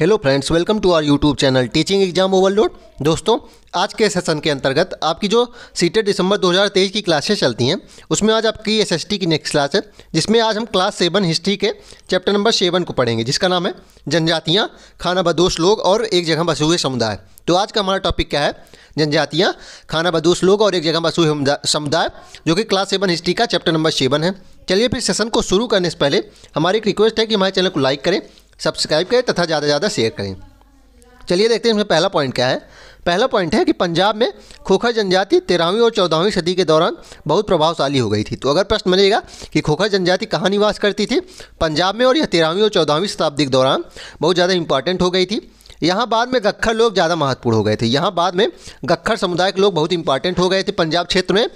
hello friends welcome to our YouTube channel teaching exam overload दोस्तों आज के session के अंतर्गत आपकी जो सीटें दिसंबर 2023 की क्लासेस चलती हैं उसमें आज आपकी एसएसटी की नेक्स्ट क्लास है जिसमें आज हम क्लास सेवन हिस्ट्री के चैप्टर नंबर सेवन को पढ़ेंगे जिसका नाम है जनजातियाँ खाना बदोश लोग और एक जगह बसे हुए समुदाय तो आज का हमारा टॉपिक क्या है जनजातियाँ खाना बदोश लोग और एक जगह बसे हुए समुदाय जो कि क्लास सेवन हिस्ट्री का चैप्टर नंबर सेवन है चलिए फिर सेशन को शुरू करने से पहले हमारी एक रिक्वेस्ट है कि हमारे चैनल को लाइक करें सब्सक्राइब करें तथा ज़्यादा से ज़्यादा शेयर करें चलिए देखते हैं इसमें पहला पॉइंट क्या है पहला पॉइंट है कि पंजाब में खोखर जनजाति तेरहवीं और चौदहवीं सदी के दौरान बहुत प्रभावशाली हो गई थी तो अगर प्रश्न बनेगा कि खोखर जनजाति कहाँ निवास करती थी पंजाब में और यह तेरहवीं और चौदहवीं शताब्दी के दौरान बहुत ज़्यादा इंपॉर्टेंट हो गई थी यहाँ बाद में गक्खर लोग ज़्यादा महत्वपूर्ण हो गए थे यहाँ बाद में गक्खर समुदाय के लोग बहुत इंपॉर्टेंट हो गए थे पंजाब क्षेत्र में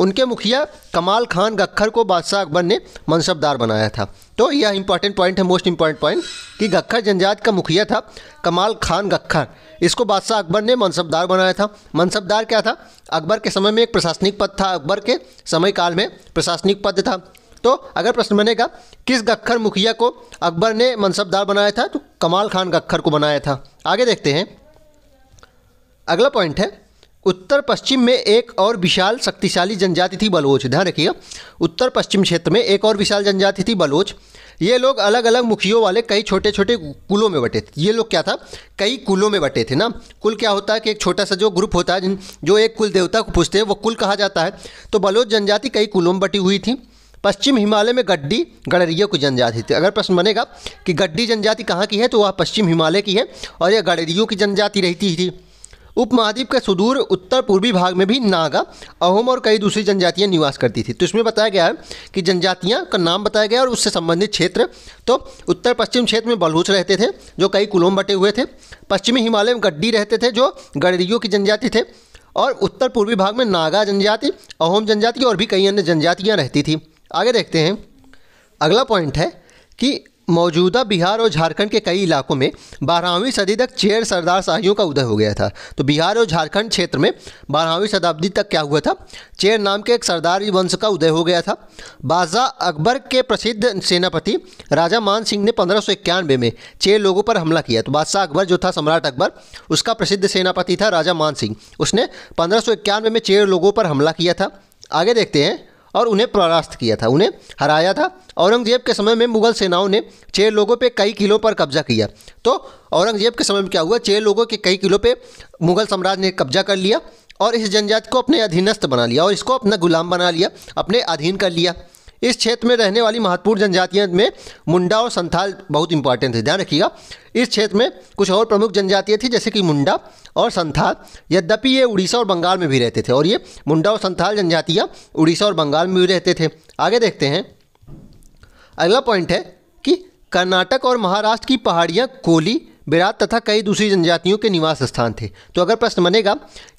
उनके मुखिया कमाल खान गखर को बादशाह अकबर ने मनसबदार बनाया था तो यह इंपॉर्टेंट पॉइंट है मोस्ट इंपॉर्टेंट पॉइंट कि गखर जनजात का मुखिया था कमाल खान गखर इसको बादशाह अकबर ने मनसबदार बनाया था मनसबदार क्या था अकबर के समय में एक प्रशासनिक पद था अकबर के समय काल में प्रशासनिक पद था तो अगर प्रश्न बनेगा किस गखर मुखिया को अकबर ने मनसबदार बनाया था तो कमाल खान गखर को बनाया था आगे देखते हैं अगला पॉइंट है उत्तर पश्चिम में एक और विशाल शक्तिशाली जनजाति थी बलोच ध्यान रखिए उत्तर पश्चिम क्षेत्र में एक और विशाल जनजाति थी बलोच ये लोग अलग अलग मुखियों वाले कई छोटे छोटे कुलों में बटे थे ये लोग क्या था कई कुलों में बटे थे ना कुल क्या होता है कि एक छोटा सा जो ग्रुप होता है जिन जो एक कुल देवता को पूछते हैं वो कुल कहा जाता है तो बलोच जनजाति कई कुलों में बटी हुई थी पश्चिम हिमालय में गड्डी गड़रियों की जनजाति थी अगर प्रश्न बनेगा कि गड्डी जनजाति कहाँ की है तो वह पश्चिम हिमालय की है और यह गड़रियों की जनजाति रहती थी उपमहाद्वीप के सुदूर उत्तर पूर्वी भाग में भी नागा अहोम और कई दूसरी जनजातियाँ निवास करती थी तो इसमें बताया गया है कि जनजातियाँ का नाम बताया गया और उससे संबंधित क्षेत्र तो उत्तर पश्चिम क्षेत्र में बलूच रहते थे जो कई कुलों बटे हुए थे पश्चिमी हिमालय में गड्डी रहते थे जो गडरियों की जनजाति थे और उत्तर पूर्वी भाग में नागा जनजाति अहोम जनजाति और भी कई अन्य जनजातियाँ रहती थी आगे देखते हैं अगला पॉइंट है कि मौजूदा बिहार और झारखंड के कई इलाकों में बारहवीं सदी तक चेर सरदार शाहियों का उदय हो गया था तो बिहार और झारखंड क्षेत्र में बारहवीं शताब्दी तक क्या हुआ था चेर नाम के एक सरदारी वंश का उदय हो गया था बादशाह अकबर के प्रसिद्ध सेनापति राजा मान सिंह ने पंद्रह में चेर लोगों पर हमला किया तो बादशाह अकबर जो था सम्राट अकबर उसका प्रसिद्ध सेनापति था राजा मान सिंह उसने पंद्रह में चेर लोगों पर हमला किया था आगे देखते हैं और उन्हें परास्त किया था उन्हें हराया था औरंगजेब के समय में मुगल सेनाओं ने छः लोगों पे कई किलों पर कब्जा किया तो औरंगजेब के समय में क्या हुआ छः लोगों के कई किलों पे मुगल साम्राज्य ने कब्जा कर लिया और इस जनजाति को अपने अधीनस्थ बना लिया और इसको अपना गुलाम बना लिया अपने अधीन कर लिया इस क्षेत्र में रहने वाली महत्वपूर्ण जनजातियाँ में मुंडा और संथाल बहुत इंपॉर्टेंट है ध्यान रखिएगा इस क्षेत्र में कुछ और प्रमुख जनजातियाँ थी जैसे कि मुंडा और संथाल यद्यपि ये उड़ीसा और बंगाल में भी रहते थे और ये मुंडा और संथाल जनजातियाँ उड़ीसा और बंगाल में भी रहते थे आगे देखते हैं अगला पॉइंट है कि कर्नाटक और महाराष्ट्र की पहाड़ियाँ कोली बेरात तथा कई दूसरी जनजातियों के निवास स्थान थे तो अगर प्रश्न बनेगा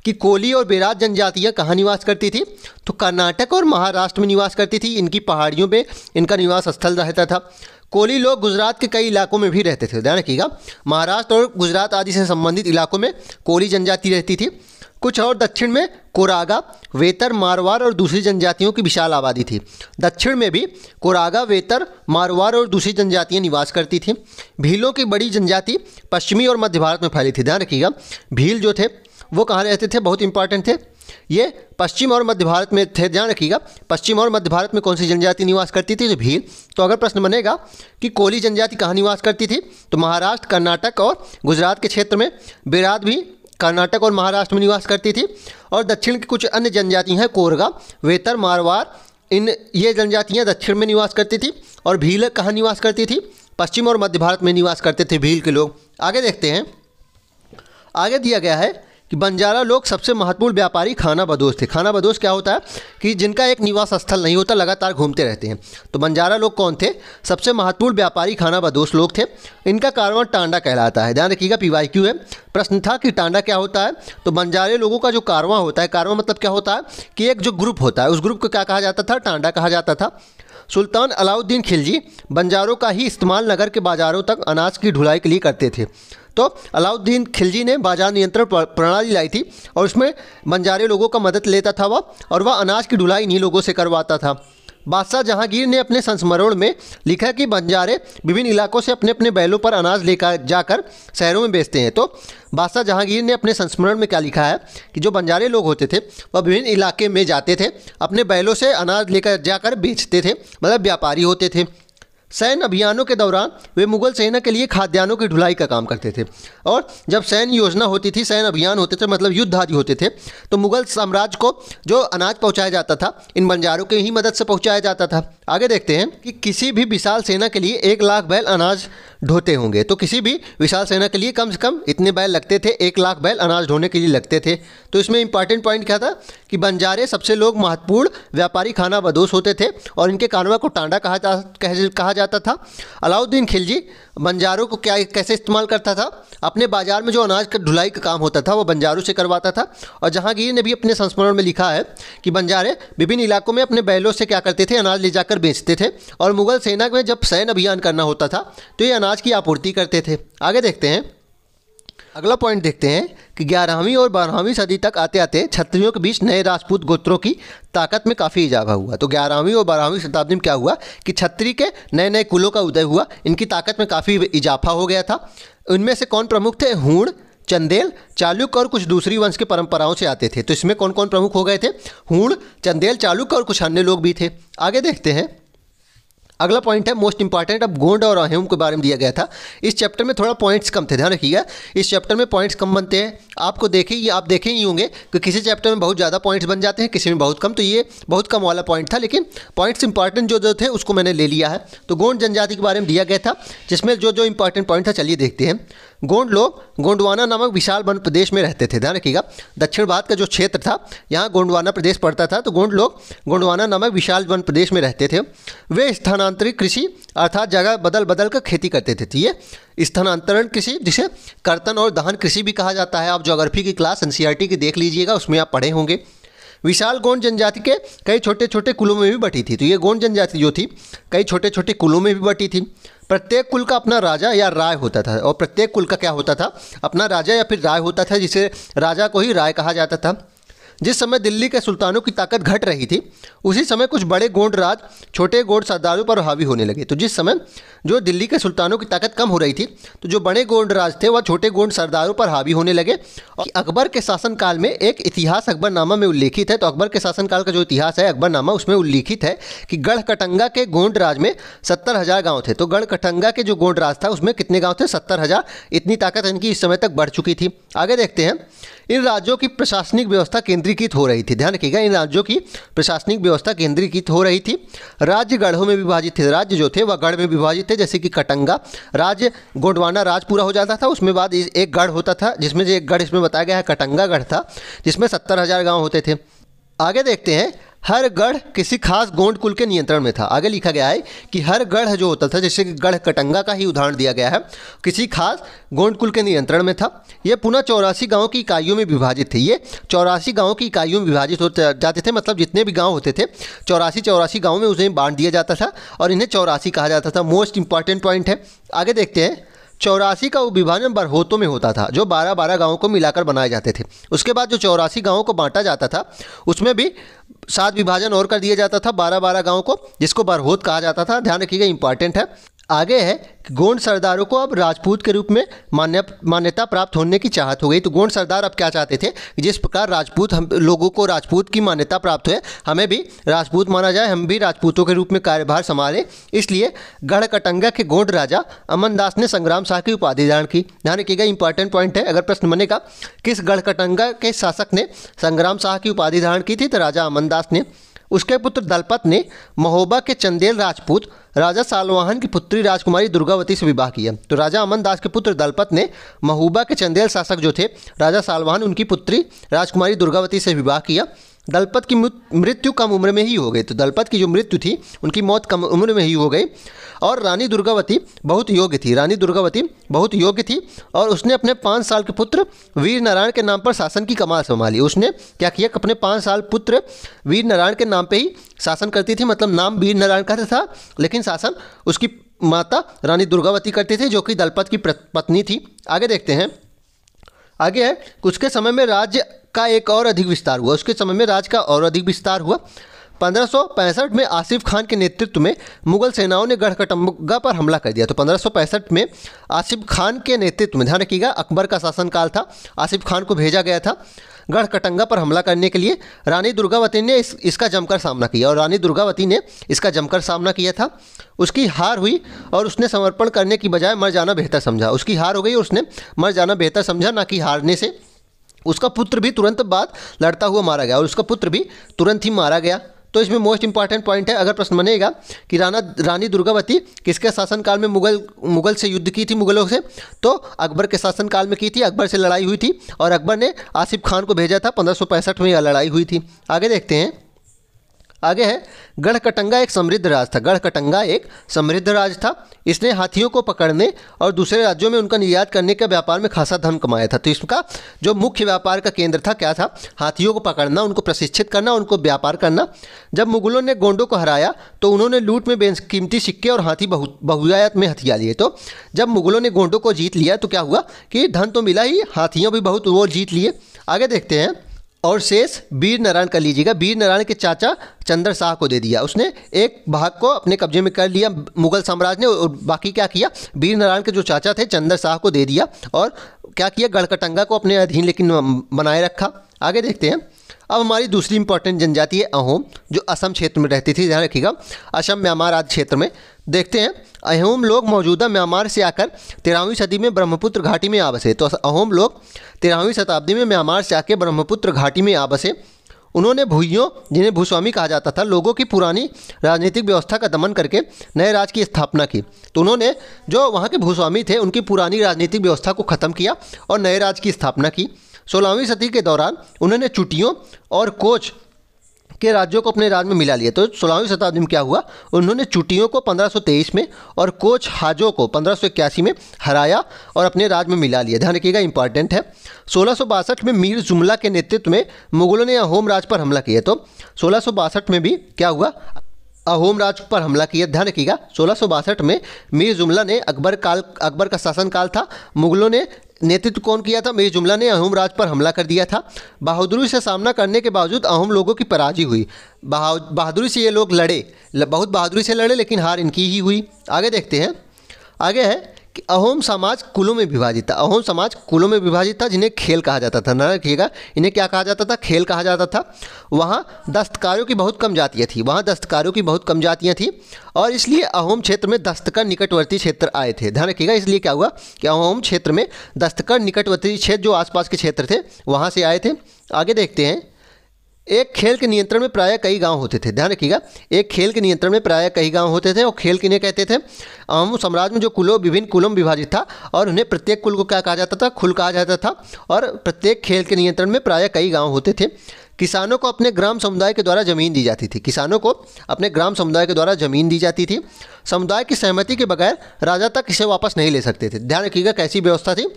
कि कोली और बेरात जनजातियाँ कहाँ निवास करती थी तो कर्नाटक और महाराष्ट्र में निवास करती थी इनकी पहाड़ियों में इनका निवास स्थल रहता था कोली लोग गुजरात के कई इलाकों में भी रहते थे ध्यान रखिएगा महाराष्ट्र और गुजरात आदि से संबंधित इलाकों में कोली जनजाति रहती थी कुछ और दक्षिण में कोरागा वेतर मारवार और दूसरी जनजातियों की विशाल आबादी थी दक्षिण में भी कोरागा वेतर मारवार और दूसरी जनजातियाँ निवास करती थीं भीलों की बड़ी जनजाति पश्चिमी और मध्य भारत में फैली थी ध्यान रखिएगा भील जो थे वो कहाँ रहते थे बहुत इंपॉर्टेंट थे ये पश्चिम और मध्य भारत में थे ध्यान रखिएगा पश्चिम और मध्य भारत में कौन सी जनजाति निवास करती थी तो भील तो अगर प्रश्न बनेगा कि कोली जनजाति कहाँ निवास करती थी तो महाराष्ट्र कर्नाटक और गुजरात के क्षेत्र में बिराद भी कर्नाटक और महाराष्ट्र में निवास करती थी और दक्षिण की कुछ अन्य जनजातियाँ हैं कोरगा वेतर मारवार इन ये जनजातियाँ दक्षिण में निवास करती थी और भील कहाँ निवास करती थी पश्चिम और मध्य भारत में निवास करते थे भील के लोग आगे देखते हैं आगे दिया गया है कि बंजारा लोग सबसे महत्वपूर्ण व्यापारी खाना बदोश थे खाना बदोश क्या होता है कि जिनका एक निवास स्थल नहीं होता लगातार घूमते रहते हैं तो बंजारा लोग कौन थे सबसे महत्वपूर्ण व्यापारी खाना बदोश लोग थे इनका कारण टांडा कहलाता है ध्यान रखिएगा पी क्यू है प्रश्न था कि टांडा क्या होता है तो बंजारे लोगों का जो कारवा होता है कारवा मतलब क्या होता है कि एक जो ग्रुप होता है उस ग्रुप को क्या कहा जाता था टांडा कहा जाता था सुल्तान अलाउद्दीन खिलजी बंजारों का ही इस्तेमाल नगर के बाज़ारों तक अनाज की ढुलाई के लिए करते थे तो अलाउद्दीन खिलजी ने बाजार नियंत्रण प्रणाली लाई थी और उसमें बंजारे लोगों का मदद लेता था वह और वह अनाज की ढुलाई इन्हीं लोगों से करवाता था बादशाह जहांगीर ने अपने संस्मरण में लिखा कि बंजारे विभिन्न इलाकों से अपने अपने बैलों पर अनाज लेकर जाकर शहरों में बेचते हैं तो बादशाह जहांगीर ने अपने संस्मरण में क्या लिखा है कि जो बंजारे लोग होते थे वह विभिन्न इलाके में जाते थे अपने बैलों से अनाज लेकर जाकर बेचते थे मतलब व्यापारी होते थे सैन्य अभियानों के दौरान वे मुगल सेना के लिए खाद्यान्नों की ढुलाई का काम करते थे और जब सैन्य योजना होती थी सैन्य अभियान होते थे मतलब युद्ध आदि होते थे तो मुगल साम्राज्य को जो अनाज पहुंचाया जाता था इन बंजारों की ही मदद से पहुंचाया जाता था आगे देखते हैं कि किसी भी विशाल सेना के लिए एक लाख बैल अनाज ढोते होंगे तो किसी भी विशाल सेना के लिए कम से कम इतने बैल लगते थे एक लाख बैल अनाज ढोने के लिए लगते थे तो इसमें इंपॉर्टेंट पॉइंट क्या था कि बंजारे सबसे लोग महत्वपूर्ण व्यापारी खाना बदोश होते थे और इनके कानवा को टांडा कहा जा कहा जाता था अलाउद्दीन खिलजी बंजारों को क्या कैसे इस्तेमाल करता था अपने बाजार में जो अनाज का ढुलाई का काम होता था वो बंजारों से करवाता था और जहांगीर ने भी अपने संस्मरण में लिखा है कि बंजारे विभिन्न इलाकों में अपने बैलों से क्या करते थे अनाज ले जाकर बेचते थे और मुगल सेना में जब सैन्य अभियान करना होता था तो ये अनाज की आपूर्ति करते थे आगे देखते हैं अगला पॉइंट देखते हैं कि ग्यारहवीं और बारहवीं सदी तक आते आते क्षत्रियों के बीच नए राजपूत गोत्रों की ताकत में काफ़ी इजाफा हुआ तो ग्यारहवीं और बारहवीं शताब्दी में क्या हुआ कि छत्री के नए नए कुलों का उदय हुआ इनकी ताकत में काफ़ी इजाफा हो गया था उनमें से कौन प्रमुख थे हूण चंदेल चालुक्य और कुछ दूसरी वंश के परंपराओं से आते थे तो इसमें कौन कौन प्रमुख हो गए थे हूण चंदेल चालुक्य और कुछ अन्य लोग भी थे आगे देखते हैं अगला पॉइंट है मोस्ट इंपॉर्टेंट अब गोंड और अहेम के बारे में दिया गया था इस चैप्टर में थोड़ा पॉइंट्स कम थे ध्यान रखिएगा इस चैप्टर में पॉइंट्स कम बनते हैं आपको देखे ये आप देखे ही होंगे कि किसी चैप्टर में बहुत ज़्यादा पॉइंट्स बन जाते हैं किसी में बहुत कम तो ये बहुत कम वाला पॉइंट था लेकिन पॉइंट्स इंपॉर्टेंट जो जो थे उसको मैंने ले लिया है तो गोंड जनजाति के बारे में दिया गया था जिसमें जो जो इंपॉर्टेंट पॉइंट था चलिए देखते हैं गोंड लोग गोंडवाना नामक विशाल वन प्रदेश में रहते थे ध्यान रखिएगा दक्षिण भारत का जो क्षेत्र था यहाँ गोंडवाना प्रदेश पड़ता था तो गोंड लोग गोंडवाना नामक विशाल वन प्रदेश में रहते थे वे स्थानांतरित कृषि अर्थात जगह बदल बदल कर खेती करते थे तो ये स्थानांतरण कृषि जिसे कर्तन और दहन कृषि भी कहा जाता है आप जोग्राफी की क्लास एन की देख लीजिएगा उसमें आप पढ़े होंगे विशाल गोंड जनजाति के कई छोटे छोटे कुलों में भी बटी थी तो ये गोंड जनजाति जो थी कई छोटे छोटे कुलों में भी बटी थी प्रत्येक कुल का अपना राजा या राय होता था और प्रत्येक कुल का क्या होता था अपना राजा या फिर राय होता था जिसे राजा को ही राय कहा जाता था जिस समय दिल्ली के सुल्तानों की ताकत घट रही थी उसी समय कुछ बड़े गोंड राज छोटे गोंड सरदारों पर हावी होने लगे तो जिस समय जो दिल्ली के सुल्तानों की ताकत कम हो रही थी तो जो बड़े गोंड राज थे वह छोटे गोंड सरदारों पर हावी होने लगे और अकबर के शासनकाल में एक इतिहास अकबरनामा में उल्लेखित है तो अकबर के शासनकाल का जो इतिहास है अकबरनामा उसमें उल्लेखित है कि गढ़कटंगा के गोंड राज में सत्तर हज़ार गाँव थे तो गढ़कटंगा के जो गोंड राज था उसमें कितने गाँव थे सत्तर हज़ार इतनी ताकत इनकी इस समय तक बढ़ चुकी थी आगे देखते हैं इन राज्यों की प्रशासनिक व्यवस्था केंद्रीय केंद्रीकृत हो रही थी ध्यान रखिएगा इन राज्यों की प्रशासनिक व्यवस्था केंद्रीकृत हो रही थी राज्य गढ़ों में विभाजित थे राज्य जो थे वह गढ़ में विभाजित थे जैसे कि कटंगा राज्य गोंडवाना राज पूरा हो जाता था उसमें बाद एक गढ़ होता था जिसमें से एक गढ़ इसमें बताया गया है कटंगा गढ़ था जिसमें सत्तर हज़ार होते थे आगे देखते हैं हर गढ़ किसी खास गोंड कुल के नियंत्रण में था आगे लिखा गया है कि हर गढ़ जो होता था जैसे कि गढ़ कटंगा का ही उदाहरण दिया गया है किसी खास गोंड कुल के नियंत्रण में था यह पुनः चौरासी गाँव की इकाइयों में विभाजित थे ये चौरासी गाँव की इकाइयों में विभाजित होते जाते थे मतलब जितने भी गाँव होते थे चौरासी चौरासी गाँव में उसे बांट दिया जाता था और इन्हें चौरासी कहा जाता था मोस्ट इंपॉर्टेंट पॉइंट है आगे देखते हैं चौरासी का विभाजन बरहोतों में होता था जो बारह बारह गाँव को मिलाकर बनाए जाते थे उसके बाद जो चौरासी गाँव को बांटा जाता था उसमें भी सात विभाजन और कर दिया जाता था बारह बारह गांव को जिसको बरहोत कहा जाता था ध्यान रखिएगा इंपॉर्टेंट है आगे है कि गोंड सरदारों को अब राजपूत के रूप में मान्य मान्यता प्राप्त होने की चाहत हो गई तो गोंड सरदार अब क्या चाहते थे जिस प्रकार राजपूत हम लोगों को राजपूत की मान्यता प्राप्त हुए हमें भी राजपूत माना जाए हम भी राजपूतों के रूप में कार्यभार संभालें इसलिए कटंगा के गोंड राजा अमन दास ने संग्राम शाह की उपाधि धारण की ध्यान रखिएगा इंपॉर्टेंट पॉइंट है अगर प्रश्न बनेगा किस कटंगा के शासक ने संग्राम शाह की उपाधि धारण की थी तो राजा अमन दास ने उसके पुत्र दलपत ने महोबा के चंदेल राजपूत राजा सालवाहन की पुत्री राजकुमारी दुर्गावती से विवाह किया तो राजा अमन दास के पुत्र दलपत ने महूबा के चंदेल शासक जो थे राजा सालवाहन उनकी पुत्री राजकुमारी दुर्गावती से विवाह किया दलपत की मृत्यु कम उम्र में ही हो गई तो दलपत की जो मृत्यु थी उनकी मौत कम उम्र में ही हो गई और रानी दुर्गावती बहुत योग्य थी रानी दुर्गावती बहुत योग्य थी और उसने अपने पाँच साल के पुत्र वीर नारायण के नाम पर शासन की कमाल संभाली उसने क्या किया अपने पाँच साल पुत्र वीर नारायण के नाम पर ही शासन करती थी मतलब नाम वीर नारायण का तो था लेकिन शासन उसकी माता रानी दुर्गावती करती थी जो कि दलपत की पत्नी थी आगे देखते हैं आगे है कुछ के समय में राज्य का एक और अधिक विस्तार हुआ उसके समय में राज्य का और अधिक विस्तार हुआ पंद्रह में आसिफ खान के नेतृत्व में मुगल सेनाओं ने गढ़कटम्बा पर हमला कर दिया तो पंद्रह में आसिफ खान के नेतृत्व में ध्यान रखिएगा अकबर का शासनकाल था आसिफ खान को भेजा गया था गढ़कटंगा पर हमला करने के लिए रानी दुर्गावती ने इस, इसका जमकर सामना किया और रानी दुर्गावती ने इसका जमकर सामना किया था उसकी हार हुई और उसने समर्पण करने की बजाय मर जाना बेहतर समझा उसकी हार हो गई और उसने मर जाना बेहतर समझा ना कि हारने से उसका पुत्र भी तुरंत बाद लड़ता हुआ मारा गया और उसका पुत्र भी तुरंत ही मारा गया तो इसमें मोस्ट इंपॉर्टेंट पॉइंट है अगर प्रश्न बनेगा कि राना रानी दुर्गावती किसके शासनकाल में मुगल मुगल से युद्ध की थी मुगलों से तो अकबर के शासनकाल में की थी अकबर से लड़ाई हुई थी और अकबर ने आसिफ खान को भेजा था पंद्रह में यह लड़ाई हुई थी आगे देखते हैं आगे है गढ़कटंगा एक समृद्ध राज था गढ़कटंगा एक समृद्ध राज था इसने हाथियों को पकड़ने और दूसरे राज्यों में उनका निर्यात करने के व्यापार में खासा धन कमाया था तो इसका जो मुख्य व्यापार का केंद्र था क्या था हाथियों को पकड़ना उनको प्रशिक्षित करना उनको व्यापार करना जब मुगलों ने गोंडों को हराया तो उन्होंने लूट में बेकीमती सिक्के और हाथी बहु बहुयात में हथिया लिए तो जब मुगलों ने गोंडों को जीत लिया तो क्या हुआ कि धन तो मिला ही हाथियों भी बहुत वो जीत लिए आगे देखते हैं और शेष वीर नारायण का लीजिएगा वीर नारायण के चाचा चंद्र शाह को दे दिया उसने एक भाग को अपने कब्जे में कर लिया मुगल साम्राज्य ने और बाकी क्या किया वीर नारायण के जो चाचा थे चंद्र शाह को दे दिया और क्या किया गढ़कटंगा को अपने अधीन लेकिन बनाए रखा आगे देखते हैं अब हमारी दूसरी इंपॉर्टेंट जनजाति है अहोम जो असम क्षेत्र में रहती थी ध्यान रखिएगा असम म्यांमार आदि क्षेत्र में देखते हैं अहोम लोग मौजूदा म्यांमार से आकर तेरहवीं सदी में ब्रह्मपुत्र घाटी में आ बसे तो अहोम लोग तेरहवीं शताब्दी में म्यांमार से आकर ब्रह्मपुत्र घाटी में आ बसे उन्होंने भूइयों जिन्हें भूस्वामी कहा जाता था लोगों की पुरानी राजनीतिक व्यवस्था का दमन करके नए राज की स्थापना की तो उन्होंने जो वहाँ के भूस्वामी थे उनकी पुरानी राजनीतिक व्यवस्था को ख़त्म किया और नए राज की स्थापना की सोलहवीं सदी के दौरान उन्होंने चुटियों और कोच के राज्यों को अपने राज में मिला लिया तो सोलहवीं शताब्दी में क्या हुआ उन्होंने चुटियों को 1523 में और कोच हाजों को पंद्रह में हराया और अपने राज में मिला लिया ध्यान रखिएगा इंपॉर्टेंट है सोलह में मीर जुमला के नेतृत्व में मुगलों ने अहोम राज पर हमला किया तो सोलह में भी क्या हुआ अहोम राज पर हमला किया ध्यान रखिएगा सोलह में मीर जुमला ने अकबर काल अकबर का शासनकाल था मुगलों ने नेतृत्व कौन किया था मेरी जुमला ने अहम राज पर हमला कर दिया था बहादुरी से सामना करने के बावजूद अहम लोगों की पराजय हुई बहादुरी से ये लोग लड़े बहुत बहादुरी से लड़े लेकिन हार इनकी ही हुई आगे देखते हैं आगे है कि अहोम समाज कुलों में विभाजित था अहोम समाज कुलों में विभाजित था जिन्हें खेल कहा जाता था ना रखिएगा इन्हें क्या कहा जाता था खेल कहा जाता था वहाँ दस्तकारों की बहुत कम जातियाँ थी वहाँ दस्तकारों की बहुत कम जातियाँ थी और इसलिए अहोम क्षेत्र में दस्तकर निकटवर्ती क्षेत्र आए थे ध्यान रखिएगा इसलिए क्या हुआ कि अहोम क्षेत्र में दस्तकर निकटवर्ती क्षेत्र जो आसपास के क्षेत्र थे वहाँ से आए थे आगे देखते हैं एक खेल के नियंत्रण में प्राय कई गांव होते थे ध्यान रखिएगा एक खेल के नियंत्रण में प्राय कई गांव होते थे और खेल किन्हें कहते थे अहम साम्राज्य में जो कुलों विभिन्न कुलों में विभाजित था और उन्हें प्रत्येक कुल को क्या कहा जाता था खुल कहा जाता था और प्रत्येक खेल के नियंत्रण में प्राय कई गाँव होते थे किसानों को अपने ग्राम समुदाय के द्वारा जमीन दी जाती थी किसानों को अपने ग्राम समुदाय के द्वारा जमीन दी जाती थी समुदाय की सहमति के बगैर राजा तक इसे वापस नहीं ले सकते थे ध्यान रखिएगा कैसी व्यवस्था थी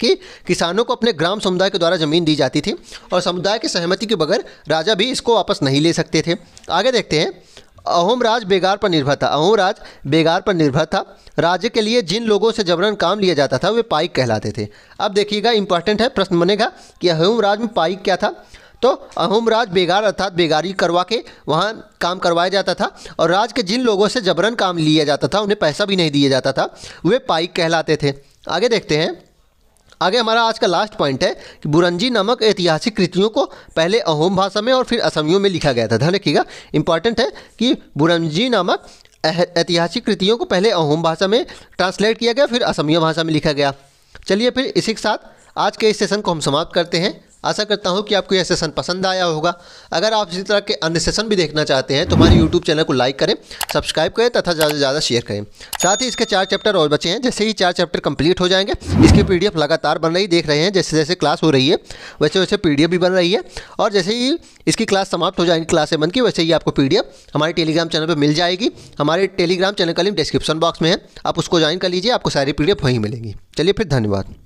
कि किसानों को अपने ग्राम समुदाय के द्वारा ज़मीन दी जाती थी और समुदाय की सहमति के बगैर राजा भी इसको वापस नहीं ले सकते थे आगे देखते हैं अहोम राज बेगार पर निर्भर था अहोम राज बेगार पर निर्भर था राज्य के लिए जिन लोगों से जबरन काम लिया जाता था वे पाइक कहलाते थे अब देखिएगा इंपॉर्टेंट है प्रश्न बनेगा कि अहोम राज में पाइक क्या था तो अहोम राज बेगार अर्थात बेगारी करवा के वहाँ काम करवाया जाता था और राज के जिन लोगों से जबरन काम लिया जाता था उन्हें पैसा भी नहीं दिया जाता था वे पाइक कहलाते थे आगे देखते हैं आगे हमारा आज का लास्ट पॉइंट है कि बुरंजी नामक ऐतिहासिक कृतियों को पहले अहोम भाषा में और फिर असमियों में लिखा गया था ध्यान रखिएगा इंपॉर्टेंट है कि बुरंजी नामक ऐतिहासिक कृतियों को पहले अहोम भाषा में ट्रांसलेट किया गया फिर असमिया भाषा में लिखा गया चलिए फिर इसी के साथ आज के इस सेशन को हम समाप्त करते हैं आशा करता हूँ कि आपको यह सेशन पसंद आया होगा अगर आप इसी तरह के अन्य सेशन भी देखना चाहते हैं तो हमारे यूट्यूब चैनल को लाइक करें सब्सक्राइब करें तथा ज़्यादा से ज़्यादा शेयर करें साथ ही इसके चार चैप्टर और बचे हैं जैसे ही चार चैप्टर कंप्लीट हो जाएंगे इसकी पी लगातार बन रही देख रहे हैं जैसे जैसे क्लास हो रही है वैसे वैसे पी भी बन रही है और जैसे ही इसकी क्लास समाप्त हो जाएंगी क्लास सेवन की वैसे ही आपको पी हमारे टेलीग्राम चैनल पर मिल जाएगी हमारे टेलीग्राम चैनल का लिंक डिस्क्रिप्शन बॉक्स में है आप उसको ज्वाइन कर लीजिए आपको सारी पी वहीं मिलेंगी चलिए फिर धन्यवाद